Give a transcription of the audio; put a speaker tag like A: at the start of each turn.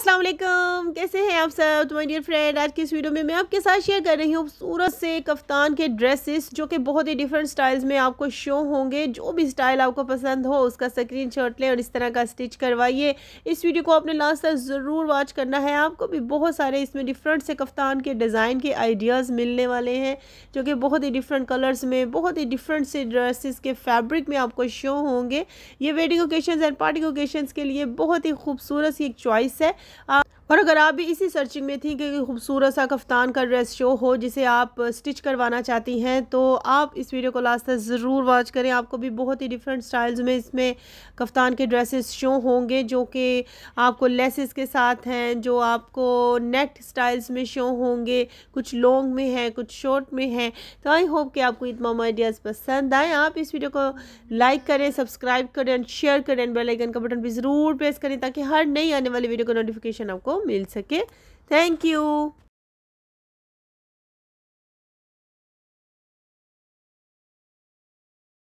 A: अस्सलाम वालेकुम कैसे हैं आप सब तो माय डियर फ्रेंड आज की इस वीडियो में मैं आपके साथ शेयर कर रही हूँ सूरत से कफ्तान के ड्रेसेस जो कि बहुत ही डिफरेंट स्टाइल्स में आपको शो होंगे जो भी स्टाइल आपको पसंद हो उसका स्क्रीन शॉट लें और इस तरह का स्टिच करवाइए इस वीडियो को आपने लास्ट तक ज़रूर वॉच करना है आपको भी बहुत सारे इसमें डिफरेंट से कफ्तान के डिज़ाइन के आइडियाज़ मिलने वाले हैं जो कि बहुत ही डिफरेंट कलर्स में बहुत ही डिफरेंट से ड्रेसेस के फैब्रिक में आपको शो होंगे ये wedding occasion and party occasion के लिए बहुत ही खूबसूरत सी एक चॉइस है 啊。और अगर आप भी इसी सर्चिंग में थी कि खूबसूरत सा कफ्तान का ड्रेस शो हो जिसे आप स्टिच करवाना चाहती हैं तो आप इस वीडियो को लास्ट तक ज़रूर वॉच करें आपको भी बहुत ही डिफरेंट स्टाइल्स में इसमें कफ्तान के ड्रेसेस शो होंगे जो कि आपको लेसेस के साथ हैं जो आपको नेट स्टाइल्स में शो होंगे कुछ लॉन्ग में हैं कुछ शॉर्ट में हैं तो आई होप कि आपको इतमाम आइडियाज़ पसंद आए आप इस वीडियो को लाइक करें सब्सक्राइब करें शेयर करें बेल आइकन का बटन भी ज़रूर प्रेस करें ताकि हर नई आने वाली वीडियो का नोटिफिकेशन आपको मिल सके थैंक यू